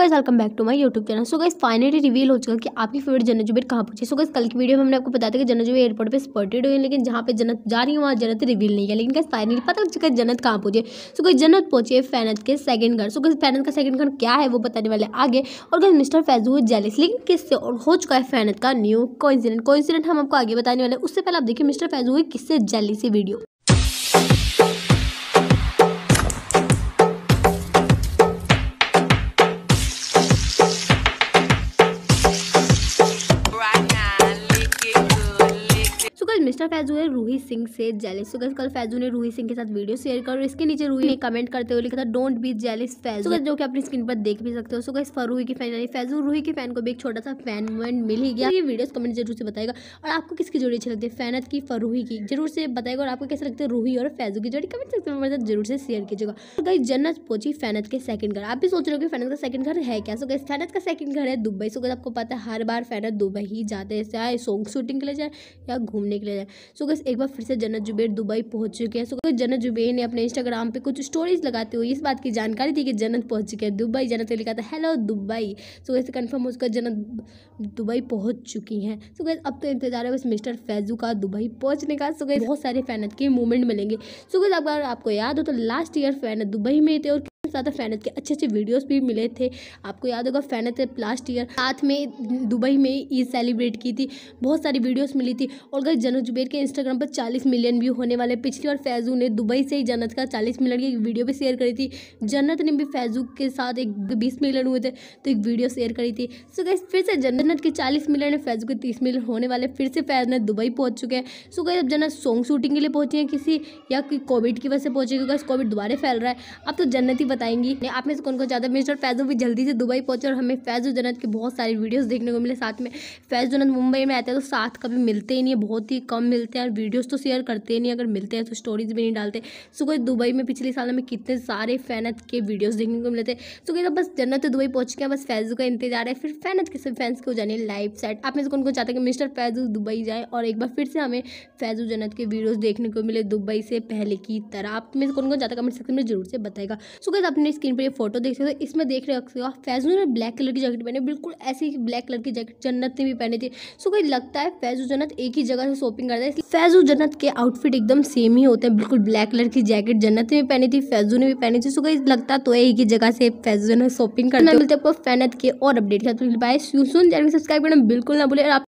guys welcome back to my YouTube channel so guys finally reveal हो चुका है कि आपकी फेवरेट जन्नत जुबेर कहाँ पहुंची सो गाइस कल की वीडियो में हमने आपको बताया था कि जन्नत जुबेर एयरपोर्ट पे स्पॉटेड हुई लेकिन जहाँ पे जन्नत जा रही है वहाँ जन्नत रिवील नहीं है लेकिन गाइस फाइनली पता चल चुका है जन्नत कहाँ पहुंचे सो गाइस जन्नत पहुंची है फैनत के सेकंड घर सो गाइस फैनत का सेकंड घर क्या है वो बताने वाले आगे और गाइस मिस्टर फैजू जेलिस लेकिन किससे और हो चुका है फैनत का न्यू कोइंसिडेंट कोइंसिडेंट हम आपको आगे बताने वाले उससे पहले आप देखिए मिस्टर फैजू किससे जेलिस वीडियो मिस्टर फैजू है रूही सिंह से जेलिस तो कल फैजू ने रूही सिंह के साथ वीडियो शेयर कर और इसके नीचे रूही ने कमेंट करते हुए लिखा था डोंट बी जेलिस फैजू जो कि अपनी स्क्रीन पर देख भी सकते हो सो इस फरूही की फैन यानी फैजू रूही के फैन को भी एक छोटा सा फैन मोमेंट मिल ही गया तो ये वीडियो कमेंट जरूर से बताएगा और आपको किसकी जोड़ी अच्छी लगती है फैनत की फरूही की जरूर से बताएगा और आपको कैसे लगता है रूही और फैजू की जोड़ी कमेंट सेक्शन में हमारे साथ जरूर से शेयर कीजिएगा तो गई जन्नत पहुंची फैनत के सेकंड घर आप भी सोच रहे हो कि फैनत का सेकंड घर है क्या सो गई फैनत का सेकंड घर है दुबई सो गई आपको पता है हर बार फैनत दुबई ही जाते हैं चाहे सॉन्ग शूटिंग के लिए जाए या घूमने के लिए जाए सो गैस एक बार फिर से जन्नत जुबेर दुबई पहुंच चुके हैं सो गैस जन्नत जुबेर ने अपने इंस्टाग्राम पे कुछ स्टोरीज लगाते हुए इस बात की जानकारी दी कि जन्नत पहुंच चुके हैं दुबई जन्नत ने लिखा था hello Dubai so guys confirm उसका जन्नत दुबई पहुँच चुकी हैं सो गैस अब तो इंतजार है बस मिस्टर फैजू का दुबई पहुँचने का सो गैस बहुत सारे फैनत के मूवमेंट मिलेंगे सो गैस अगर आपको याद हो तो लास्ट ईयर फैनत दुबई में थे और ज़्यादा फ़ैनत तो के अच्छे अच्छे वीडियोज भी मिले थे आपको याद होगा फ़ैनत लास्ट ईयर साथ में दुबई में ईद सेलिब्रेट की थी बहुत सारी वीडियोज मिली थी और गई जनत जुबेर के इंस्टाग्राम पर चालीस मिलियन व्यू होने वाले पिछली और फैजू ने दुबई से ही जन्नत का चालीस मिलियन की वीडियो भी शेयर करी थी जन्नत ने भी फैजू के साथ एक बीस मिलियन हुए थे तो एक वीडियो शेयर करी थी सो गई फिर से जन्नत के चालीस मिलियन और फैजू के तीस मिलियन होने वाले फिर से फैजनत दुबई पहुँच चुके हैं सो गई अब जन्नत सॉन्ग शूटिंग के लिए पहुंचे हैं किसी या कोविड की वजह से पहुँचे क्योंकि कोविड दोबारा फैल रहा है अब तो जन्नत ही बताएंगी आप में से कौन कौन ज़्यादा मिस्टर फैजो भी जल्दी से दुबई पहुंचे और हमें फैजो जनत के बहुत सारी वीडियोस देखने को मिले साथ में फैज जनत मुंबई में आते हैं तो साथ कभी मिलते ही नहीं है बहुत ही कम मिलते हैं और वीडियोज़ तो शेयर करते ही नहीं अगर मिलते हैं तो स्टोरीज भी नहीं डालते सो कोई दुबई में पिछले साल हमें कितने सारे फैनत के वीडियोज़ देखने को मिले थे सो कहता तो बस जन्नत तो दुबई पहुंच गया बस फैजो का इंतजार है फिर फैनत के सब फैंस को जाने लाइव सेट आप में से कौन कौन चाहते हैं कि मिस्टर फैजू दुबई जाए और एक बार फिर से हमें फैजू जन्नत के वीडियोज़ देखने को मिले दुबई से पहले की तरह आप में से कौन कौन चाहता है कमेंट सेक्शन में जरूर से बताएगा सो कहता अपने स्क्रीन पर ये फोटो देख सकते हो इसमें देख रहे सकते हो आप फैजू ने ब्लैक कलर की जैकेट पहनी बिल्कुल ऐसी ही ब्लैक कलर की जैकेट जन्नत ने भी पहनी थी सो कोई लगता है फैजू जन्नत एक ही जगह से शॉपिंग करता है फैजू जन्नत के आउटफिट एकदम सेम ही होते हैं बिल्कुल ब्लैक कलर की जैकेट जन्नत ने भी पहनी थी फैजू ने भी पहनी थी सो कहीं लगता तो एक ही जगह से फैजू जन्नत शॉपिंग करना मिलते हैं आपको फैनत के और अपडेट सब्सक्राइब करना बिल्कुल ना बोले आप